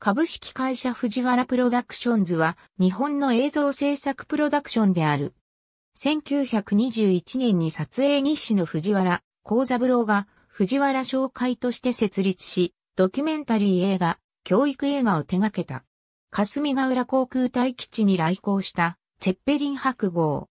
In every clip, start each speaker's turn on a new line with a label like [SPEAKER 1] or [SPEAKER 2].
[SPEAKER 1] 株
[SPEAKER 2] 式会社藤原プロダクションズは日本の映像制作プロダクションである。1921年に撮影日誌の藤原幸三郎が藤原紹介として設立し、ドキュメンタリー映画、教育映画を手掛けた。霞ヶ浦航空隊基地に来航したツェッペリン白号。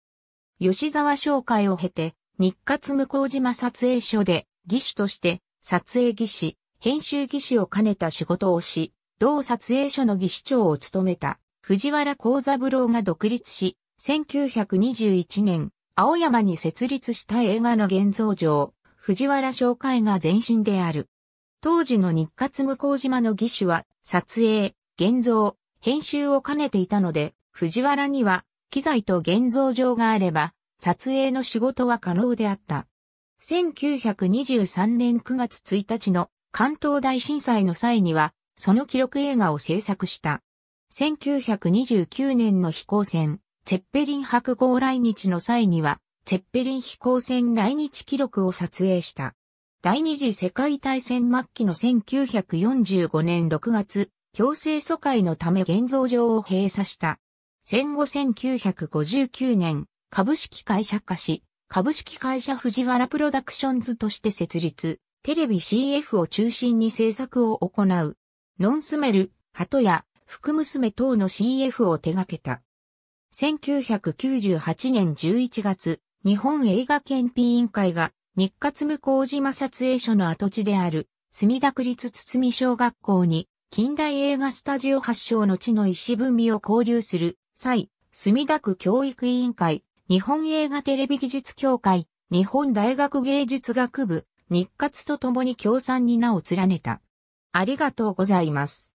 [SPEAKER 2] 吉沢紹介を経て日活向島撮影所で技師として撮影技師、編集技師を兼ねた仕事をし、同撮影所の技師長を務めた藤原幸三郎が独立し、1921年、青山に設立した映画の現像上、藤原紹介が前身である。当時の日活向島の技師は、撮影、現像、編集を兼ねていたので、藤原には、機材と現像上があれば、撮影の仕事は可能であった。1923年9月1日の関東大震災の際には、その記録映画を制作した。1929年の飛行船、ツェッペリン白号来日の際には、ツェッペリン飛行船来日記録を撮影した。第二次世界大戦末期の1945年6月、強制疎開のため現像場を閉鎖した。戦後1959年、株式会社化し、株式会社藤原プロダクションズとして設立、テレビ CF を中心に制作を行う。ノンスメル、鳩や、福娘等の CF を手掛けた。1998年11月、日本映画検品委員会が日活向島撮影所の跡地である墨田区立堤小学校に近代映画スタジオ発祥の地の石踏みを交流する際、墨田区教育委員会、日本映画テレビ技術協会、日本大学芸術学部、日活と共に協賛に名を連ねた。ありがとうございます。